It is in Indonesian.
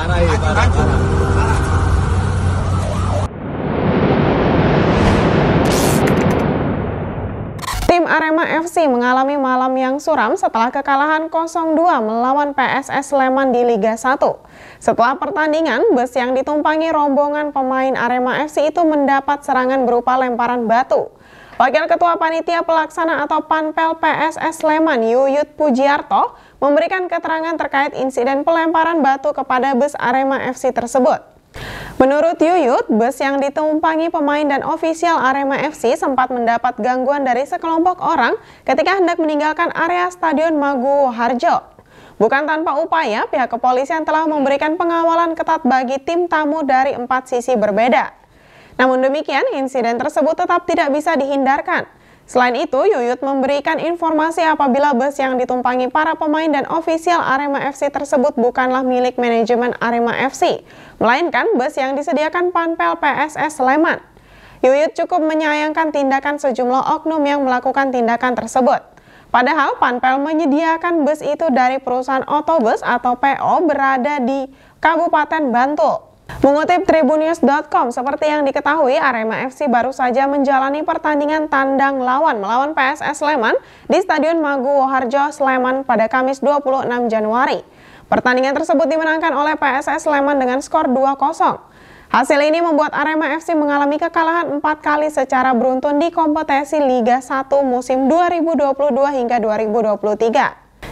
parah ya, parah. parah. Tim Arema FC mengalami malam yang suram setelah kekalahan 0-2 melawan PSS Sleman di Liga 1. Setelah pertandingan, bus yang ditumpangi rombongan pemain Arema FC itu mendapat serangan berupa lemparan batu. Wakil Ketua Panitia Pelaksana atau Panpel PSS Sleman Yuyut Pujiarto memberikan keterangan terkait insiden pelemparan batu kepada bus Arema FC tersebut. Menurut Yuyut, bus yang ditumpangi pemain dan ofisial Arema FC sempat mendapat gangguan dari sekelompok orang ketika hendak meninggalkan area Stadion Magu Harjo. Bukan tanpa upaya, pihak kepolisian telah memberikan pengawalan ketat bagi tim tamu dari empat sisi berbeda. Namun demikian, insiden tersebut tetap tidak bisa dihindarkan. Selain itu, Yuyut memberikan informasi apabila bus yang ditumpangi para pemain dan ofisial Arema FC tersebut bukanlah milik manajemen Arema FC, melainkan bus yang disediakan Panpel PSS Sleman. Yuyut cukup menyayangkan tindakan sejumlah oknum yang melakukan tindakan tersebut. Padahal Panpel menyediakan bus itu dari perusahaan otobus atau PO berada di Kabupaten Bantul. Mengutip Tribunnews.com, seperti yang diketahui, Arema FC baru saja menjalani pertandingan tandang lawan melawan PSS Sleman di Stadion Maguwo Harjo, Sleman pada Kamis 26 Januari. Pertandingan tersebut dimenangkan oleh PSS Sleman dengan skor 2-0. Hasil ini membuat Arema FC mengalami kekalahan 4 kali secara beruntun di kompetisi Liga 1 musim 2022 hingga 2023.